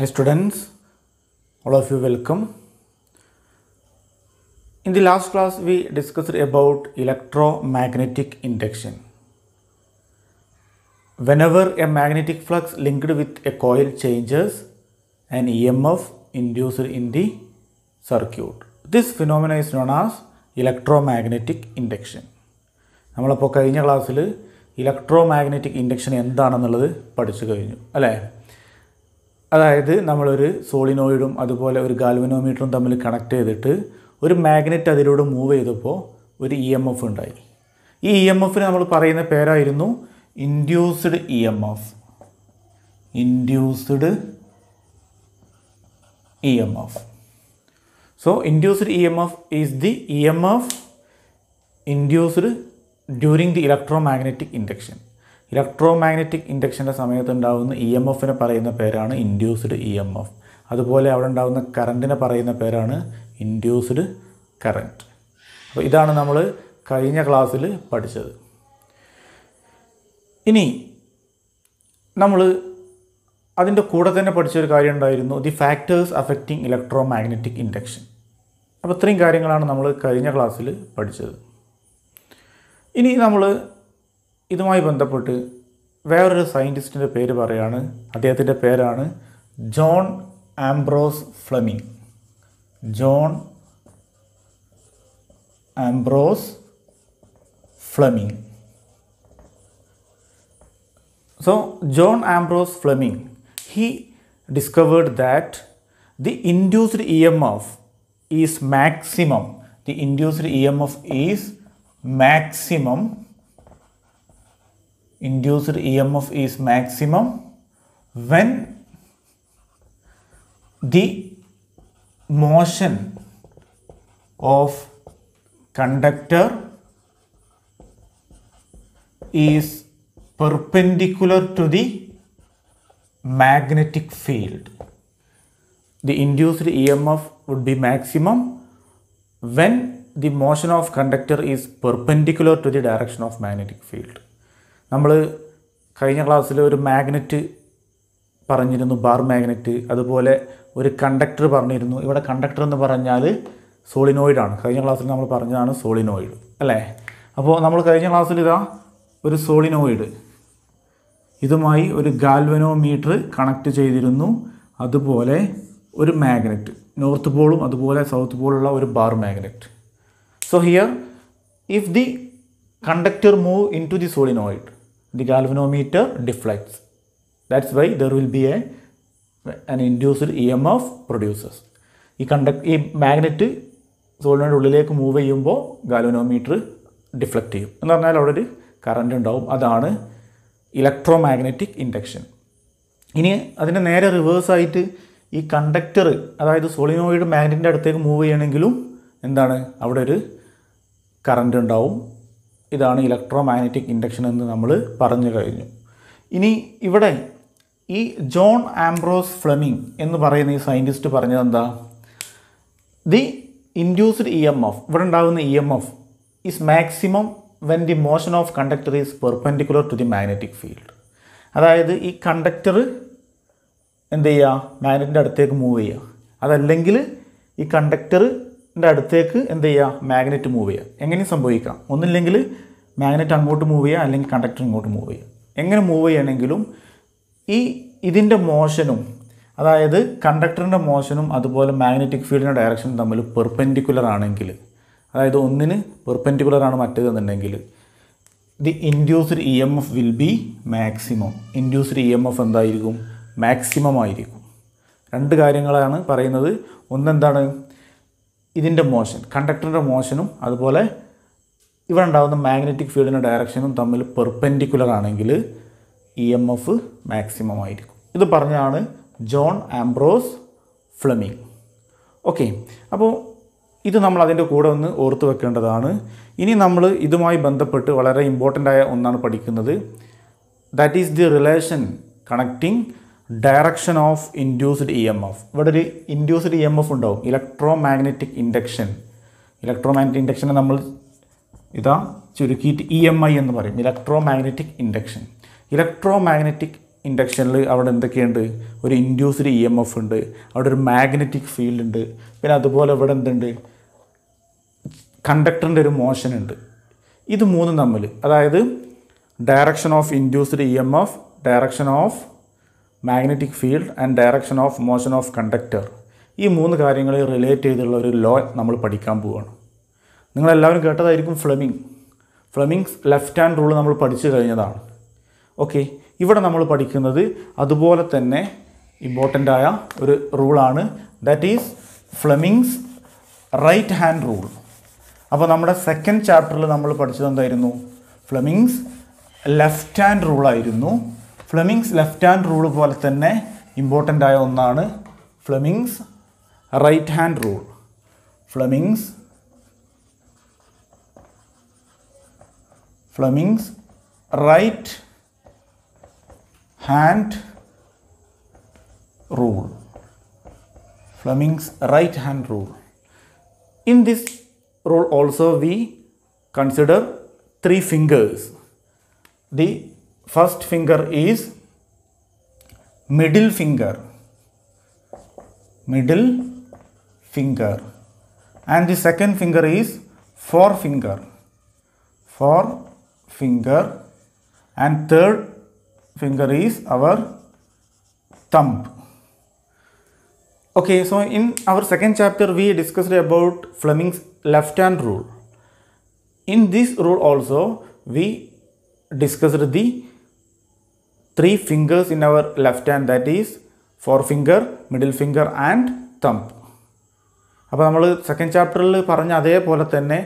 Hi students, all of you welcome. In the last class we discussed about electromagnetic induction. Whenever a magnetic flux linked with a coil changes, an EMF induced in the circuit. This phenomena is known as electromagnetic induction. നമ്മളിപ്പോൾ കഴിഞ്ഞ ക്ലാസ്സിൽ electromagnetic induction എന്താണെന്നുള്ളത് പഠിച്ചു കഴിഞ്ഞു അല്ലേ അതായത് നമ്മളൊരു സോളിനോയിഡും അതുപോലെ ഒരു ഗാൽവനോമീറ്ററും തമ്മിൽ കണക്ട് ചെയ്തിട്ട് ഒരു മാഗ്നറ്റ് അതിലൂടെ മൂവ് ചെയ്തപ്പോൾ ഒരു ഇ എം എഫ് ഉണ്ടായി ഈ ഇ e എം എഫിന് നമ്മൾ പറയുന്ന പേരായിരുന്നു induced E M F induced E M F so induced E M F is the E M F induced during the electromagnetic induction electromagnetic ഇൻഡക്ഷൻ്റെ സമയത്ത് ഉണ്ടാകുന്ന E e M എഫിനെ പറയുന്ന പേരാണ് ഇൻഡ്യൂസ്ഡ് ഇ എം എഫ് അതുപോലെ അവിടെ ഉണ്ടാകുന്ന കറണ്ടിനെ പറയുന്ന പേരാണ് ഇൻഡ്യൂസ്ഡ് കറൻറ്റ് അപ്പോൾ ഇതാണ് നമ്മൾ കഴിഞ്ഞ ക്ലാസ്സിൽ പഠിച്ചത് ഇനി നമ്മൾ അതിൻ്റെ കൂടെ തന്നെ പഠിച്ചൊരു കാര്യം ഉണ്ടായിരുന്നു the factors affecting electromagnetic induction അപ്പോൾ ഇത്രയും കാര്യങ്ങളാണ് നമ്മൾ കഴിഞ്ഞ ക്ലാസ്സിൽ പഠിച്ചത് ഇനി നമ്മൾ ഇതുമായി ബന്ധപ്പെട്ട് വേറൊരു സയൻറ്റിസ്റ്റിൻ്റെ പേര് പറയുകയാണ് അദ്ദേഹത്തിൻ്റെ പേരാണ് John Ambrose Fleming John Ambrose Fleming so John Ambrose Fleming he discovered that the induced E M F is maximum the induced E M F is maximum induced EMF is maximum when the motion of conductor is perpendicular to the magnetic field. The induced EMF would be maximum when the motion of conductor is perpendicular to the direction of magnetic field. നമ്മൾ കഴിഞ്ഞ ക്ലാസ്സിൽ ഒരു magnet പറഞ്ഞിരുന്നു bar magnet അതുപോലെ ഒരു conductor പറഞ്ഞിരുന്നു ഇവിടെ conductor എന്ന് പറഞ്ഞാൽ സോളിനോയിഡാണ് കഴിഞ്ഞ ക്ലാസ്സിൽ നമ്മൾ പറഞ്ഞതാണ് സോളിനോയിഡ് അല്ലേ അപ്പോൾ നമ്മൾ കഴിഞ്ഞ ക്ലാസ്സിൽ ഇതാ ഒരു സോളിനോയിഡ് ഇതുമായി ഒരു ഗാൽവനോമീറ്റർ കണക്ട് ചെയ്തിരുന്നു അതുപോലെ ഒരു മാഗ്നറ്റ് നോർത്ത് പോളും അതുപോലെ സൗത്ത് പോളുള്ള ഒരു bar magnet so here if the conductor move into the solenoid the galvanometer deflects. That's why there will be a an induced EMF produces. ഈ കണ്ട ഈ മാഗ്നറ്റ് സോളിനോയുടെ ഉള്ളിലേക്ക് മൂവ് ചെയ്യുമ്പോൾ ഗാലോനോമീറ്റർ ഡിഫ്ലക്റ്റ് ചെയ്യും എന്ന് പറഞ്ഞാൽ അവിടെ ഒരു കറണ്ട് ഉണ്ടാവും അതാണ് ഇലക്ട്രോ മാഗ്നറ്റിക് ഇൻഡക്ഷൻ ഇനി അതിൻ്റെ നേരെ റിവേഴ്സായിട്ട് ഈ കണ്ടക്ടർ അതായത് സോളിനോയിഡ് മാഗ്നറ്റിൻ്റെ അടുത്തേക്ക് മൂവ് ചെയ്യണമെങ്കിലും എന്താണ് അവിടെ ഒരു കറണ്ട് ഉണ്ടാവും ഇതാണ് ഇലക്ട്രോ മാഗ്നറ്റിക് ഇൻഡക്ഷൻ എന്ന് നമ്മൾ പറഞ്ഞു കഴിഞ്ഞു ഇനി ഇവിടെ ഈ ജോൺ ആംബ്രോസ് ഫ്ലെമിംഗ് എന്ന് പറയുന്ന ഈ സയൻറ്റിസ്റ്റ് പറഞ്ഞത് എന്താ the induced E M F ഇവിടെ ഉണ്ടാകുന്ന E M F is maximum when the motion of conductor is perpendicular to the magnetic field അതായത് ഈ കണ്ടക്ടർ എന്ത് ചെയ്യുക മാഗ്നറ്റിൻ്റെ അടുത്തേക്ക് മൂവ് ചെയ്യുക അതല്ലെങ്കിൽ ഈ കണ്ടക്ടർ അടുത്തേക്ക് എന്ത് ചെയ്യുക മാഗ്നറ്റ് മൂവ് ചെയ്യുക എങ്ങനെയും സംഭവിക്കാം ഒന്നില്ലെങ്കിൽ മാഗ്നറ്റ് അങ്ങോട്ട് മൂവ് ചെയ്യുക അല്ലെങ്കിൽ കണ്ടക്ടർ ഇങ്ങോട്ട് മൂവ് ചെയ്യുക എങ്ങനെ മൂവ് ചെയ്യണമെങ്കിലും ഈ ഇതിൻ്റെ മോഷനും അതായത് കണ്ടക്ടറിൻ്റെ മോഷനും അതുപോലെ മാഗ്നറ്റിക് ഫീൽഡിൻ്റെ ഡയറക്ഷനും തമ്മിൽ പെർപെൻഡിക്കുലർ ആണെങ്കിൽ അതായത് ഒന്നിന് പെർപെൻഡിക്കുലർ ആണ് മറ്റേതെന്നുണ്ടെങ്കിൽ the induced E M F will be maximum induced E M F എന്തായിരിക്കും മാക്സിമം ആയിരിക്കും രണ്ട് കാര്യങ്ങളാണ് പറയുന്നത് ഒന്നെന്താണ് ഇതിൻ്റെ മോഷൻ കണ്ടക്ടറിൻ്റെ മോഷനും അതുപോലെ ഇവിടെ ഉണ്ടാകുന്ന മാഗ്നറ്റിക് ഫീൽഡിൻ്റെ ഡയറക്ഷനും തമ്മിൽ പെർപെൻഡിക്കുലർ ആണെങ്കിൽ ഇ എം എഫ് മാക്സിമം ആയിരിക്കും ഇത് പറഞ്ഞാണ് ജോൺ ആംബ്രോസ് ഫ്ലെമിങ് ഓക്കെ അപ്പോൾ ഇത് നമ്മൾ അതിൻ്റെ കൂടെ ഒന്ന് ഓർത്ത് വെക്കേണ്ടതാണ് ഇനി നമ്മൾ ഇതുമായി ബന്ധപ്പെട്ട് വളരെ ഇമ്പോർട്ടൻ്റ് ആയ ഒന്നാണ് പഠിക്കുന്നത് that is the relation connecting direction of induced E M F ഇവിടെ ഒരു ഇൻഡ്യൂസ്ഡ് ഇ എം എഫ് ഉണ്ടാവും electromagnetic induction electromagnetic ഇൻഡക്ഷനെ നമ്മൾ ഇതാ ചുരുക്കിയിട്ട് ഇ എം ഐ എന്ന് പറയും electromagnetic induction electromagnetic ഇൻഡക്ഷനിൽ അവിടെ എന്തൊക്കെയുണ്ട് ഒരു ഇൻഡ്യൂസ്ഡ് ഇ എം എഫ് ഉണ്ട് അവിടെ ഒരു മാഗ്നറ്റിക് ഫീൽഡ് ഉണ്ട് പിന്നെ അതുപോലെ ഇവിടെ എന്തുണ്ട് കണ്ടക്ടറിൻ്റെ ഒരു മോഷൻ ഉണ്ട് ഇത് മൂന്നും തമ്മിൽ അതായത് direction of induced E M F direction of magnetic field and direction of motion of conductor ഈ മൂന്ന് കാര്യങ്ങളെ റിലേറ്റ് ചെയ്തുള്ള ഒരു ലോ നമ്മൾ പഠിക്കാൻ പോവുകയാണ് നിങ്ങളെല്ലാവരും കേട്ടതായിരിക്കും Fleming Fleming's left hand rule നമ്മൾ പഠിച്ചു കഴിഞ്ഞതാണ് ഓക്കെ ഇവിടെ നമ്മൾ പഠിക്കുന്നത് അതുപോലെ തന്നെ ഇമ്പോർട്ടൻ്റ് ആയ ഒരു റൂളാണ് that is Fleming's right hand rule അപ്പോൾ നമ്മുടെ സെക്കൻഡ് ചാപ്റ്ററിൽ നമ്മൾ പഠിച്ചത് എന്തായിരുന്നു ഫ്ലെമിങ്സ് ലെഫ്റ്റ് ഹാൻഡ് റൂളായിരുന്നു ഫ്ലെമിങ്സ് ലെഫ്റ്റ് ഹാൻഡ് റൂൾ പോലെ തന്നെ ഇമ്പോർട്ടൻ്റ് ആയ ഒന്നാണ് Fleming's right hand rule Fleming's Fleming's right hand rule Fleming's right hand rule in this rule also we consider three fingers the first finger is middle finger middle finger and the second finger is forefinger forefinger and third finger is our thumb okay so in our second chapter we discussed about fleming's left hand rule in this rule also we discussed the three fingers in our left hand that is forefinger, middle finger and thumb. അപ്പോൾ നമ്മൾ second ചാപ്റ്ററിൽ പറഞ്ഞ അതേപോലെ തന്നെ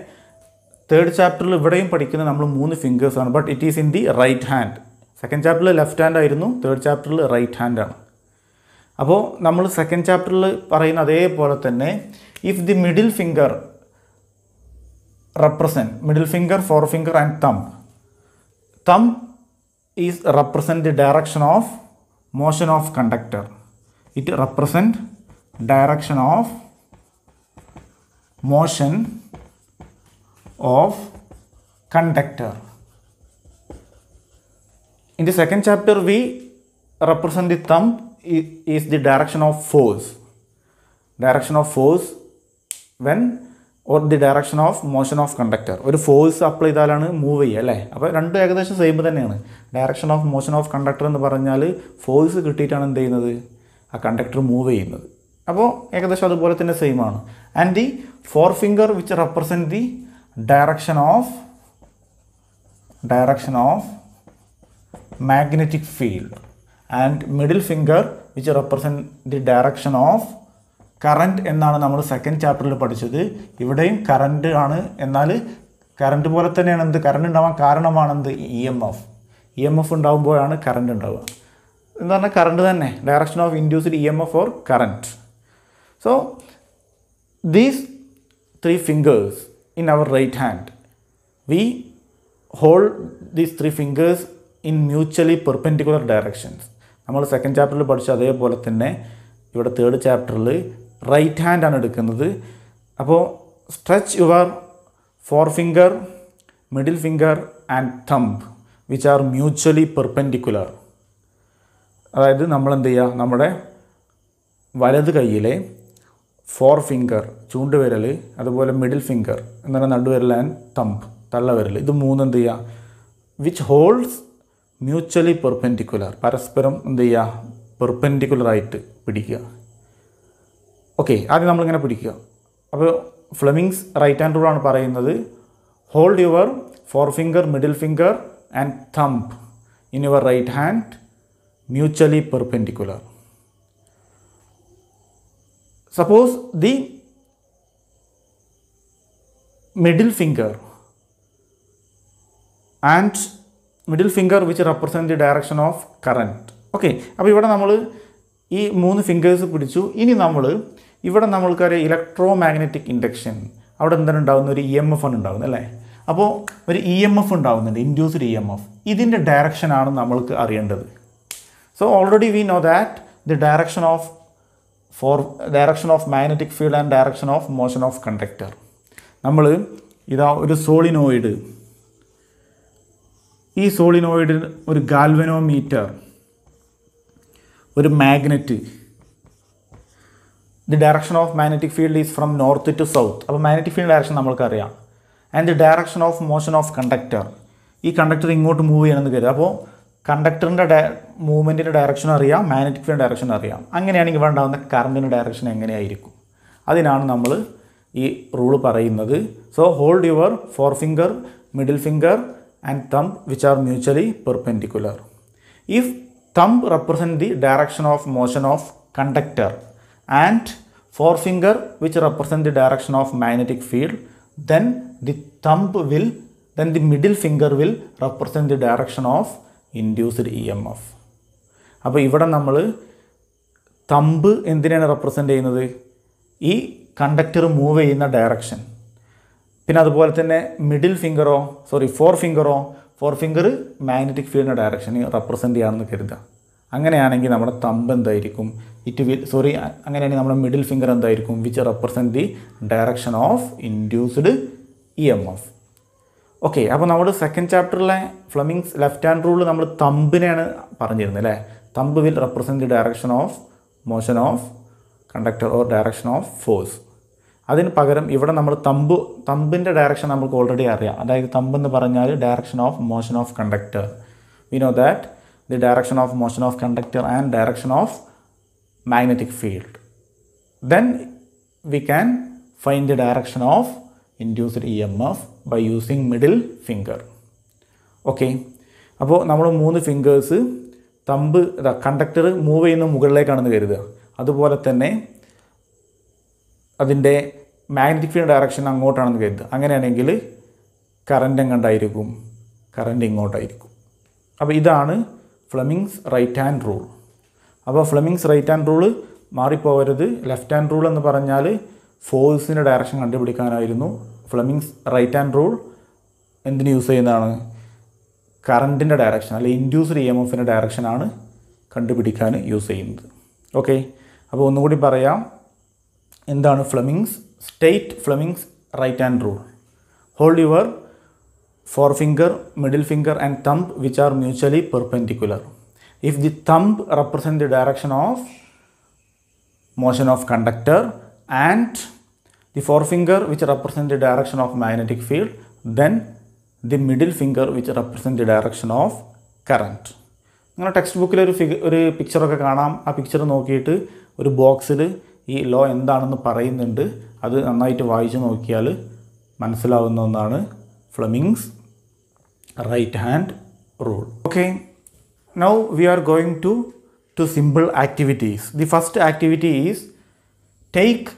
third ചാപ്റ്ററിൽ ഇവിടെയും പഠിക്കുന്നത് നമ്മൾ മൂന്ന് ഫിംഗേഴ്സാണ് but it is in the right hand second ചാപ്റ്ററിൽ ലെഫ്റ്റ് ഹാൻഡ് ആയിരുന്നു തേർഡ് ചാപ്റ്ററിൽ റൈറ്റ് ഹാൻഡാണ് അപ്പോൾ നമ്മൾ സെക്കൻഡ് ചാപ്റ്ററിൽ പറയുന്ന അതേപോലെ തന്നെ if the middle finger represent middle finger forefinger and thumb thumb is represent the direction of motion of conductor. It represent direction of motion of conductor. In the second chapter, we represent the thumb is the direction of force. Direction of force when or the direction of motion of conductor ഒരു force apply ചെയ്താലാണ് move ചെയ്യുക അല്ലേ അപ്പോൾ രണ്ട് ഏകദേശം same തന്നെയാണ് direction of motion of conductor എന്ന് പറഞ്ഞാൽ ഫോഴ്സ് കിട്ടിയിട്ടാണ് എന്ത് ചെയ്യുന്നത് ആ കണ്ടക്ടർ മൂവ് ചെയ്യുന്നത് അപ്പോൾ ഏകദേശം അതുപോലെ തന്നെ സെയിം ആണ് and the forefinger which represent the direction of direction of magnetic field and middle finger which represent the direction of current എന്നാണ് നമ്മൾ സെക്കൻഡ് ചാപ്റ്ററിൽ പഠിച്ചത് ഇവിടെയും കറണ്ട് ആണ് എന്നാൽ കറണ്ട് പോലെ തന്നെയാണ് എന്ത് കറണ്ട് ഉണ്ടാവാൻ കാരണമാണെന്ത് E e M F E e M F ഉണ്ടാകുമ്പോഴാണ് കറണ്ട് ഉണ്ടാവുക എന്ന് പറഞ്ഞാൽ കറണ്ട് തന്നെ direction of induced E M F or current so these three fingers in our right hand we hold these three fingers in mutually perpendicular directions നമ്മൾ second ചാപ്റ്ററിൽ പഠിച്ച അതേപോലെ തന്നെ ഇവിടെ തേർഡ് ചാപ്റ്ററിൽ റൈറ്റ് ഹാൻഡ് ആണ് എടുക്കുന്നത് അപ്പോൾ stretch your forefinger middle finger and thumb which are mutually perpendicular അതായത് നമ്മൾ എന്ത് ചെയ്യുക നമ്മുടെ വലത് കൈയിലെ ഫോർ ഫിംഗർ ചൂണ്ടുവിരൽ അതുപോലെ മിഡിൽ ഫിംഗർ എന്നാൽ നടുവിരൽ ആൻഡ് തമ്പ് തള്ളവിരൽ ഇത് മൂന്ന് എന്ത് ചെയ്യുക വിച്ച് ഹോൾഡ്സ് മ്യൂച്വലി പെർപെൻഡിക്കുലർ പരസ്പരം എന്ത് ചെയ്യുക പെർപെൻഡിക്കുലറായിട്ട് പിടിക്കുക ഓക്കെ ആദ്യം നമ്മളിങ്ങനെ പിടിക്കുക അപ്പോൾ ഫ്ലെമിങ്സ് റൈറ്റ് ഹാൻഡ് റൂൾ ആണ് പറയുന്നത് hold your forefinger middle finger and thumb in your right hand mutually perpendicular suppose the middle finger and middle finger which represent the direction of current okay അപ്പോൾ ഇവിടെ നമ്മൾ ഈ മൂന്ന് fingers പിടിച്ചു ഇനി നമ്മൾ ഇവിടെ നമ്മൾക്കൊരു ഇലക്ട്രോ മാഗ്നറ്റിക് ഇൻഡക്ഷൻ അവിടെ എന്താണ് ഉണ്ടാകുന്ന ഒരു ഇ എം എഫ് ആണ് ഉണ്ടാകുന്നത് അല്ലേ അപ്പോൾ ഒരു ഇ e എം എഫ് ഉണ്ടാകുന്നുണ്ട് induced E e M F ഇതിൻ്റെ ഡയറക്ഷനാണ് നമ്മൾക്ക് അറിയേണ്ടത് so already we know that the direction of force direction of magnetic field and direction of motion of conductor നമ്മൾ ഇതാ ഒരു സോളിനോയിഡ് ഈ സോളിനോയിഡിന് ഒരു ഗാൽവനോമീറ്റർ ഒരു magnet the direction of magnetic field is from north to south അപ്പോൾ magnetic field direction നമുക്കറിയാം and the direction of motion of conductor ഈ കണ്ടക്ടർ ഇങ്ങോട്ട് മൂവ് ചെയ്യണമെന്ന് കരുതുക അപ്പോൾ കണ്ടക്ടറിൻ്റെ ഡയ മൂവ്മെൻറ്റിൻ്റെ ഡയറക്ഷൻ അറിയാം മാഗ്നറ്റിക് ഫീൽഡ് ഡയറക്ഷൻ അറിയാം അങ്ങനെയാണെങ്കിൽ ഉണ്ടാകുന്ന കറണ്ടിൻ്റെ ഡയറക്ഷൻ എങ്ങനെയായിരിക്കും അതിനാണ് നമ്മൾ ഈ റൂൾ പറയുന്നത് so hold your forefinger middle finger and thumb which are mutually perpendicular if thumb represent the direction of motion of conductor and forefinger which represent the direction of magnetic field then the thumb will then the middle finger will represent the direction of induced EMF അപ്പോൾ ഇവിടെ നമ്മൾ thumb എന്തിനാണ് represent ചെയ്യുന്നത് ഈ conductor move ചെയ്യുന്ന direction പിന്നെ അതുപോലെ തന്നെ മിഡിൽ ഫിംഗറോ സോറി ഫോർ ഫിംഗറോ ഫോർ ഫിംഗർ മാഗ്നറ്റിക് ഫീൽഡിൻ്റെ ഡയറക്ഷൻ റെപ്രസെൻ്റ് ചെയ്യാമെന്ന് കരുതുക അങ്ങനെയാണെങ്കിൽ നമ്മുടെ തമ്പ് എന്തായിരിക്കും ഇറ്റ് വിൽ സോറി അങ്ങനെയാണെങ്കിൽ നമ്മുടെ മിഡിൽ ഫിംഗർ എന്തായിരിക്കും which represent the direction of induced E M F okay അപ്പോൾ നമ്മൾ സെക്കൻഡ് ചാപ്റ്ററിലെ ഫ്ലമിങ്സ് ലെഫ്റ്റ് ഹാൻഡ് റൂൾ നമ്മൾ തമ്പിനെയാണ് പറഞ്ഞിരുന്നത് അല്ലേ thumb will represent the direction of motion of conductor or direction of force അതിന് പകരം ഇവിടെ നമ്മൾ തമ്പ് തമ്പിൻ്റെ ഡയറക്ഷൻ നമുക്ക് ഓൾറെഡി അറിയാം അതായത് തമ്പ് എന്ന് പറഞ്ഞാൽ direction of motion of conductor we know that the direction of motion of conductor and direction of magnetic field. Then we can find the direction of induced E M F by using middle finger okay അപ്പോൾ നമ്മൾ മൂന്ന് fingers thumb ഇതാ conductor move ചെയ്യുന്ന മുകളിലേക്കാണെന്ന് കരുതുക അതുപോലെ തന്നെ അതിൻ്റെ മാഗ്നറ്റിക് ഫീൽഡ് ഡയറക്ഷൻ അങ്ങോട്ടാണെന്ന് കരുതുക അങ്ങനെയാണെങ്കിൽ കറൻ്റ് എങ്ങോട്ടായിരിക്കും കറൻ്റ് ഇങ്ങോട്ടായിരിക്കും അപ്പോൾ ഇതാണ് ഫ്ലമിങ്സ് റൈറ്റ് ഹാൻഡ് റൂൾ അപ്പോൾ ഫ്ലെമിങ്സ് റൈറ്റ് ഹാൻഡ് റൂള് മാറിപ്പോകരുത് ലെഫ്റ്റ് ഹാൻഡ് റൂൾ എന്ന് പറഞ്ഞാൽ ഫോഴ്സിൻ്റെ ഡയറക്ഷൻ കണ്ടുപിടിക്കാനായിരുന്നു ഫ്ലെമിങ്സ് റൈറ്റ് ഹാൻഡ് റൂൾ എന്തിന് യൂസ് ചെയ്യുന്നതാണ് കറണ്ടിൻ്റെ ഡയറക്ഷൻ അല്ലെ ഇൻഡ്യൂസ്ഡ് ഇ എം എഫിൻ്റെ ഡയറക്ഷനാണ് കണ്ടുപിടിക്കാൻ യൂസ് ചെയ്യുന്നത് ഓക്കെ അപ്പോൾ ഒന്നുകൂടി പറയാം എന്താണ് Fleming's state Fleming's right hand rule hold your forefinger middle finger and thumb which are mutually perpendicular if the thumb represent the direction of motion of conductor and the forefinger which represent the direction of magnetic field then the middle finger which represent the direction of current നിങ്ങളുടെ text ബുക്കിൽ ഒരു ഫിഗ ഒരു പിക്ചറൊക്കെ കാണാം ആ picture നോക്കിയിട്ട് ഒരു ബോക്സിൽ ഈ ലോ എന്താണെന്ന് പറയുന്നുണ്ട് അത് നന്നായിട്ട് വായിച്ചു നോക്കിയാൽ മനസ്സിലാവുന്ന ഒന്നാണ് Fleming's right hand rule okay Now we are going to to simple activities. The first activity is take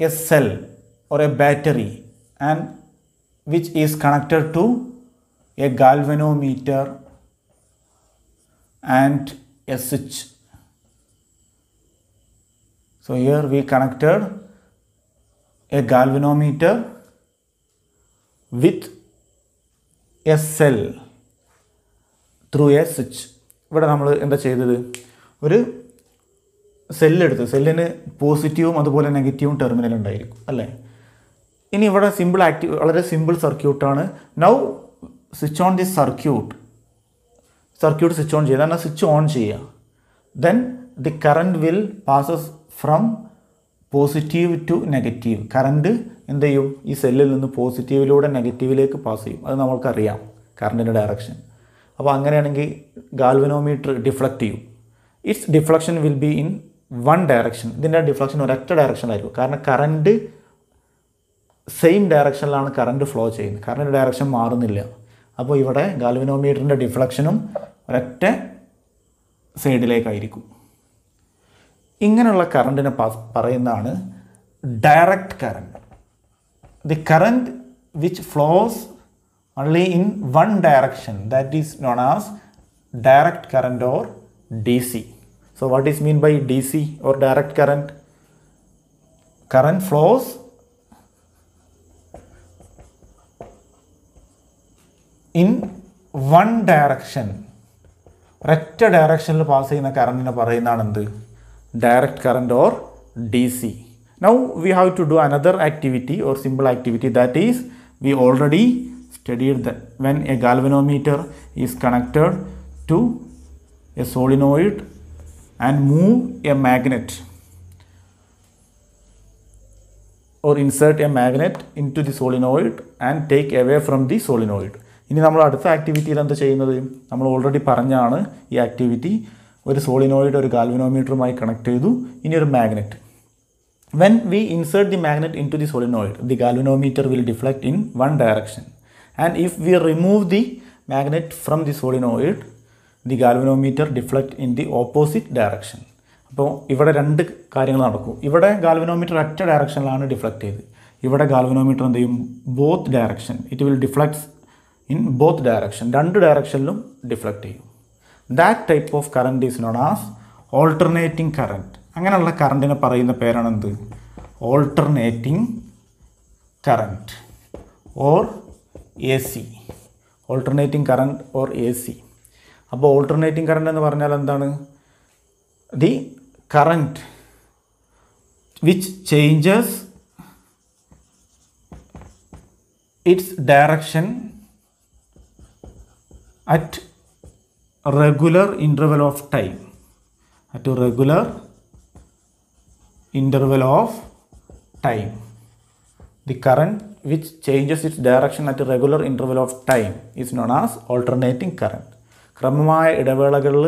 a cell or a battery and which is connected to a galvanometer and a switch. So here we connected a galvanometer with a cell through a switch ഇവിടെ നമ്മൾ എന്താ ചെയ്തത് ഒരു സെല്ലെടുത്ത് സെല്ലിന് പോസിറ്റീവും അതുപോലെ നെഗറ്റീവും terminal ഉണ്ടായിരിക്കും അല്ലേ ഇനി ഇവിടെ സിമ്പിൾ ആക്റ്റീവ് വളരെ സിമ്പിൾ സർക്യൂട്ടാണ് now switch on the circuit circuit switch on ചെയ്യുക എന്നാൽ സ്വിച്ച് ഓൺ ചെയ്യുക then the current will passes from positive to negative current എന്ത് ചെയ്യും ഈ സെല്ലിൽ നിന്ന് പോസിറ്റീവിലൂടെ നെഗറ്റീവിലേക്ക് പാസ് ചെയ്യും അത് നമ്മൾക്കറിയാം കറണ്ടിൻ്റെ ഡയറക്ഷൻ അപ്പോൾ അങ്ങനെയാണെങ്കിൽ ഗാൽവനോമീറ്റർ ഡിഫ്ലക്റ്റ് ചെയ്യും its deflection will be in one direction ഇതിൻ്റെ ഡിഫ്ലക്ഷൻ ഒരൊറ്റ ആയിരിക്കും കാരണം കറണ്ട് സെയിം ഡയറക്ഷനിലാണ് കറണ്ട് ഫ്ലോ ചെയ്യുന്നത് കറണ്ട് ഡയറക്ഷൻ മാറുന്നില്ല അപ്പോൾ ഇവിടെ ഗാൽവിനോമീറ്ററിൻ്റെ ഡിഫ്ലക്ഷനും ഒരൊറ്റ സൈഡിലേക്കായിരിക്കും ഇങ്ങനെയുള്ള കറണ്ടിനെ പറയുന്നതാണ് direct current the current which flows only in one direction that is known as direct current or DC. So what is mean by DC or direct current? Current flows in one direction. Rector direction pass in the current in a direct current or DC. Now we have to do another activity or simple activity that is we already the when a galvanometer is connected to a solenoid and move a magnet or insert a magnet into the solenoid and take away from the solenoid ഇനി നമ്മൾ അടുത്ത ആക്ടിവിറ്റിയിൽ എന്താ ചെയ്യുന്നത് നമ്മൾ already പറഞ്ഞാണ് ഈ activity ഒരു solenoid ഒരു ഗാൽവിനോമീറ്ററുമായി കണക്ട് ചെയ്തു ഇനി ഒരു magnet when we insert the magnet into the solenoid the galvanometer will deflect in one direction and if we remove the magnet from the solenoid the galvanometer deflect in the opposite direction അപ്പോൾ ഇവിടെ രണ്ട് കാര്യങ്ങൾ നടക്കും ഇവിടെ galvanometer ഒറ്റ ഡയറക്ഷനിലാണ് deflect ചെയ്ത് ഇവിടെ galvanometer എന്ത് ചെയ്യും both direction it will deflects in both direction രണ്ട് ഡയറക്ഷനിലും ഡിഫ്ലക്റ്റ് ചെയ്യും that type of current is known as alternating current അങ്ങനെയുള്ള കറണ്ടിനെ പറയുന്ന പേരാണ് എന്ത് alternating current or A C alternating current or A C അപ്പോൾ ഓൾട്ടർനേറ്റിംഗ് കറണ്ട് എന്ന് പറഞ്ഞാൽ എന്താണ് the current which changes its direction at regular interval of time at regular interval of time the current which changes its direction at regular interval of time is known as alternating current ക്രമമായ ഇടവേളകളിൽ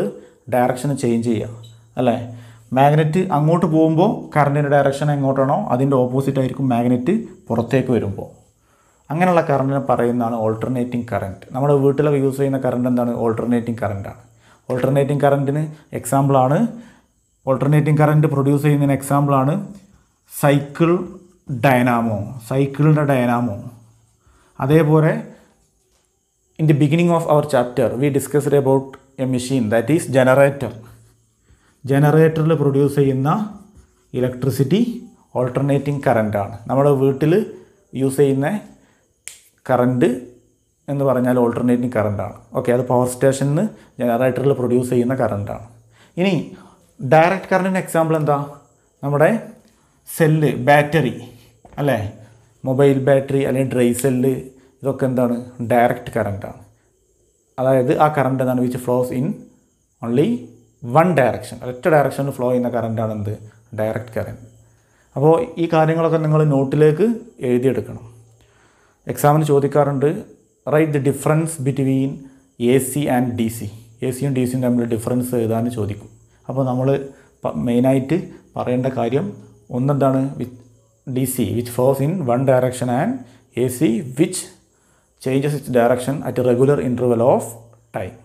direction change ചെയ്യുക അല്ലേ magnet അങ്ങോട്ട് പോകുമ്പോൾ കറണ്ടിൻ്റെ direction എങ്ങോട്ടാണോ അതിൻ്റെ opposite ആയിരിക്കും magnet പുറത്തേക്ക് വരുമ്പോൾ അങ്ങനെയുള്ള കറണ്ടിനെ പറയുന്നതാണ് ഓൾട്ടർനേറ്റിംഗ് കറണ്ട് നമ്മുടെ വീട്ടിലൊക്കെ യൂസ് ചെയ്യുന്ന കറണ്ട് എന്താണ് ഓൾട്ടർനേറ്റിംഗ് കറണ്ടാണ് ഓൾട്ടർനേറ്റിംഗ് കറണ്ടിന് എക്സാമ്പിളാണ് ഓൾട്ടർനേറ്റിംഗ് കറണ്ട് പ്രൊഡ്യൂസ് ചെയ്യുന്നതിന് എക്സാമ്പിളാണ് സൈക്കിൾ ഡയനാമോ സൈക്കിളിൻ്റെ ഡയനാമോ അതേപോലെ in the beginning of our chapter we discussed about a machine that is generator ജനറേറ്ററിൽ പ്രൊഡ്യൂസ് ചെയ്യുന്ന ഇലക്ട്രിസിറ്റി ഓൾട്ടർനേറ്റിംഗ് കറൻറ്റാണ് നമ്മുടെ വീട്ടിൽ യൂസ് ചെയ്യുന്ന കറണ്ട് എന്ന് പറഞ്ഞാൽ ഓൾട്ടർനേറ്റിംഗ് കറണ്ടാണ് ഓക്കെ അത് പവർ സ്റ്റേഷനിൽ നിന്ന് ജനറേറ്ററിൽ പ്രൊഡ്യൂസ് ചെയ്യുന്ന കറണ്ടാണ് ഇനി ഡയറക്റ്റ് കറണ്ടിൻ്റെ എക്സാമ്പിൾ എന്താ നമ്മുടെ സെല്ല് ബാറ്ററി അല്ലേ മൊബൈൽ ബാറ്ററി അല്ലെങ്കിൽ ഡ്രൈ സെല്ല് ഇതൊക്കെ എന്താണ് ഡയറക്റ്റ് കറണ്ടാണ് അതായത് ആ കറണ്ട് എന്താണ് which flows in only one direction ഒറ്റ ഡയറക്ഷനിൽ ഫ്ലോ ചെയ്യുന്ന കറണ്ടാണ് എന്ത് ഡയറക്റ്റ് കറണ്ട് അപ്പോൾ ഈ കാര്യങ്ങളൊക്കെ നിങ്ങൾ നോട്ടിലേക്ക് എഴുതിയെടുക്കണം എക്സാമിന് ചോദിക്കാറുണ്ട് write the difference between A C and D C A സിയും ഡി സിയും തമ്മിൽ ഡിഫറൻസ് എഴുതാൻ ചോദിക്കും അപ്പോൾ നമ്മൾ മെയിനായിട്ട് പറയേണ്ട കാര്യം ഒന്നെന്താണ് DC which flows in one direction and AC which changes its direction at a regular interval of time.